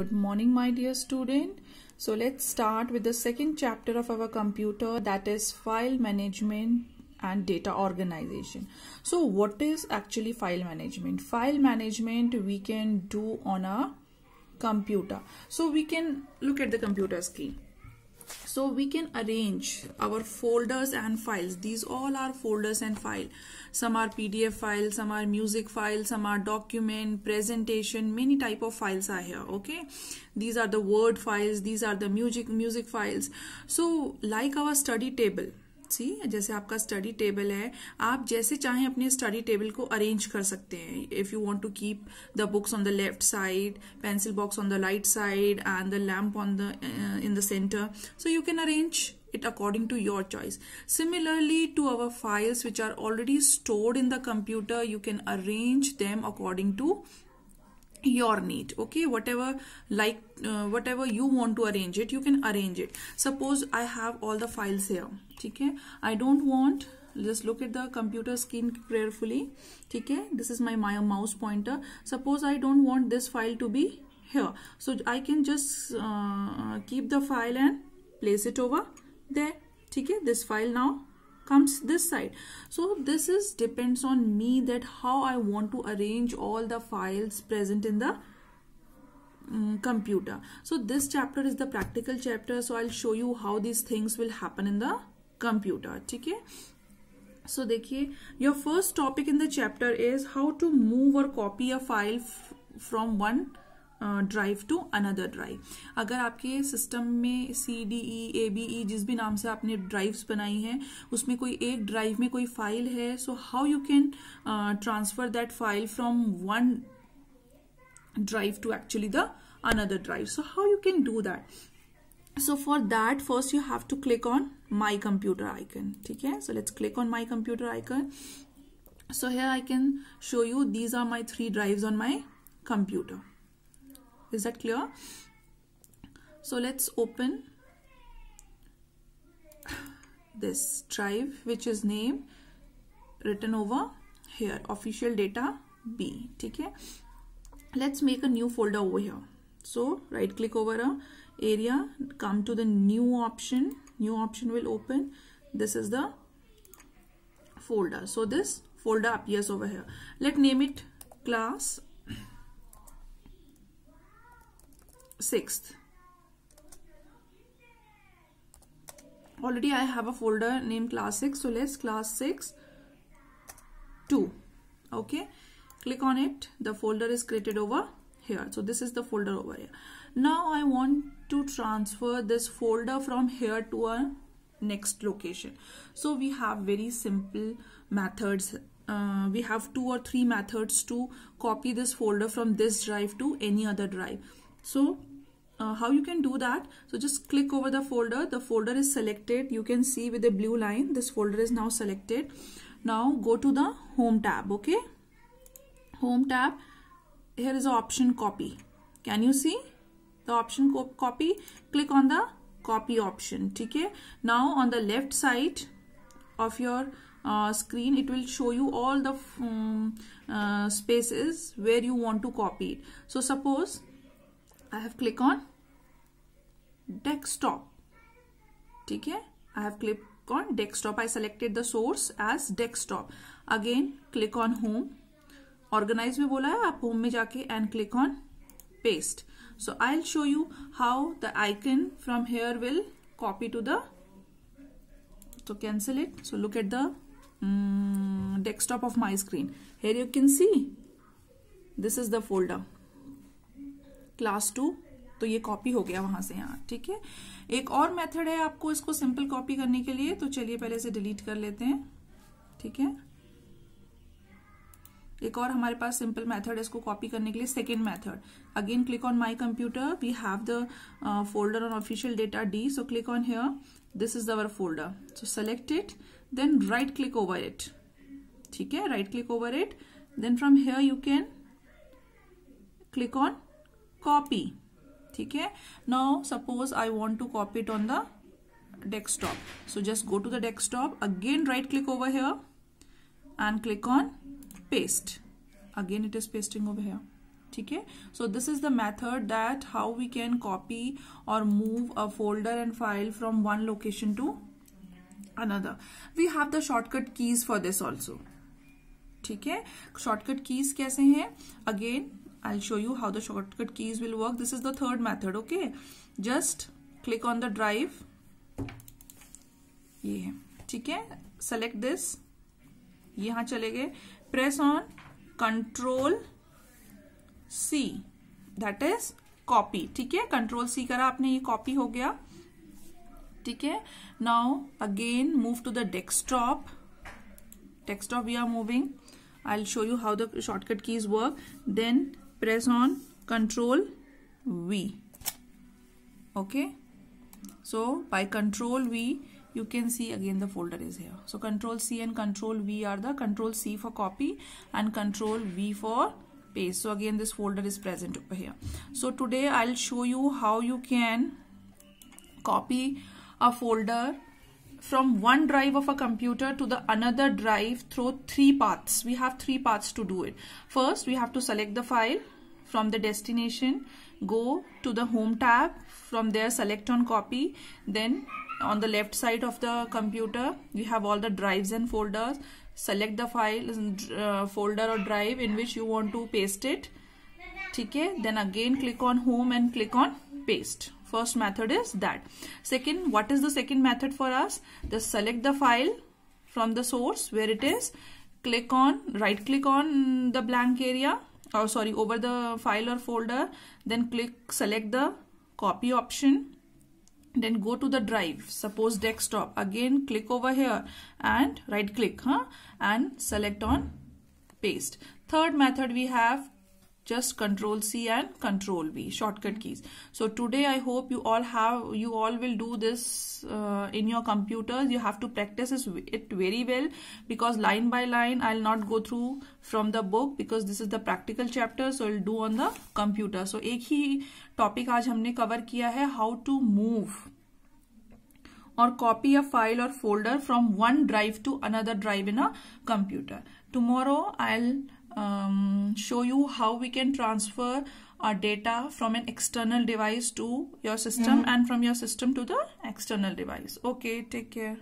good morning my dear student so let's start with the second chapter of our computer that is file management and data organization so what is actually file management file management we can do on a computer so we can look at the computer screen so we can arrange our folders and files these all are folders and file some are pdf files some are music files some are document presentation many type of files are here okay these are the word files these are the music music files so like our study table सी जैसे आपका study table है आप जैसे चाहें अपने study table को arrange कर सकते हैं if you want to keep the books on the left side pencil box on the right side and the lamp on the in the centre so you can arrange it according to your choice similarly to our files which are already stored in the computer you can arrange them according to your need okay whatever like uh, whatever you want to arrange it you can arrange it suppose i have all the files here okay i don't want just look at the computer screen prayerfully okay this is my, my mouse pointer suppose i don't want this file to be here so i can just uh, keep the file and place it over there okay this file now comes this side so this is depends on me that how I want to arrange all the files present in the mm, computer so this chapter is the practical chapter so I'll show you how these things will happen in the computer okay so देखिए your first topic in the chapter is how to move or copy a file from one drive to another drive अगर आपके system में C D E A B E जिस भी नाम से आपने drives बनाई हैं उसमें कोई एक ड्राइव में कोई फाइल है so how you can transfer that file from one drive to actually the another drive so how you can do that so for that first you have to click on my computer icon ठीक है so let's click on my computer icon so here I can show you these are my three drives on my computer is that clear so let's open this drive which is named written over here official data b okay let's make a new folder over here so right click over a area come to the new option new option will open this is the folder so this folder appears over here let name it class 6th. Already I have a folder named class 6. So let's class 6 2. Okay. Click on it. The folder is created over here. So this is the folder over here. Now I want to transfer this folder from here to a next location. So we have very simple methods uh, we have two or three methods to copy this folder from this drive to any other drive so uh, how you can do that so just click over the folder the folder is selected you can see with the blue line this folder is now selected now go to the home tab okay home tab here is the option copy can you see the option copy click on the copy option okay now on the left side of your uh, screen it will show you all the um, uh, spaces where you want to copy it so suppose I have click on desktop ठीक है I have clip on desktop I selected the source as desktop again click on home organize में बोला है आप होम में जाके and click on paste so I will show you how the icon from here will copy to the तो cancel it so look at the desktop of my screen here you can see this is the folder class two तो ये copy हो गया वहां से यहाँ ठीक है एक और मेथड है आपको इसको सिंपल कॉपी करने के लिए तो चलिए पहले इसे डिलीट कर लेते हैं ठीक है एक और हमारे पास सिंपल मेथड है इसको कॉपी करने के लिए second method again click on my computer we have the folder on official data D so click on here this is our folder so select it then right click over it ठीक है right click over it then from here you can click on copy ठीक है now suppose I want to copy it on the desktop so just go to the desktop again right click over here and click on paste again it is pasting over here ठीक है so this is the method that how we can copy और move a folder and file from one location to another we have the shortcut keys for this also ठीक है shortcut keys कैसे हैं again I'll show you how the shortcut keys will work. This is the third method, okay? Just click on the drive. ye है ठीक है select this यहां चले गए press on control C that is copy ठीक है control c करा आपने ये copy हो गया ठीक है now again move to the desktop desktop we are moving I'll show you how the shortcut keys work. Then press on control V okay so by control V you can see again the folder is here so control C and control V are the control C for copy and control V for paste so again this folder is present over here so today I'll show you how you can copy a folder from one drive of a computer to the another drive through three paths. We have three paths to do it. First, we have to select the file from the destination, go to the home tab, from there select on copy, then on the left side of the computer, we have all the drives and folders. Select the file, uh, folder or drive in which you want to paste it. Okay, then again click on home and click on paste first method is that second what is the second method for us just select the file from the source where it is click on right click on the blank area or oh, sorry over the file or folder then click select the copy option then go to the drive suppose desktop again click over here and right click huh and select on paste third method we have just control c and control v shortcut keys so today i hope you all have you all will do this uh, in your computers you have to practice it very well because line by line i'll not go through from the book because this is the practical chapter so i'll do on the computer so ek hi topic aaj humne cover kiya hai how to move or copy a file or folder from one drive to another drive in a computer tomorrow i'll um, show you how we can transfer our data from an external device to your system mm -hmm. and from your system to the external device. Okay, take care.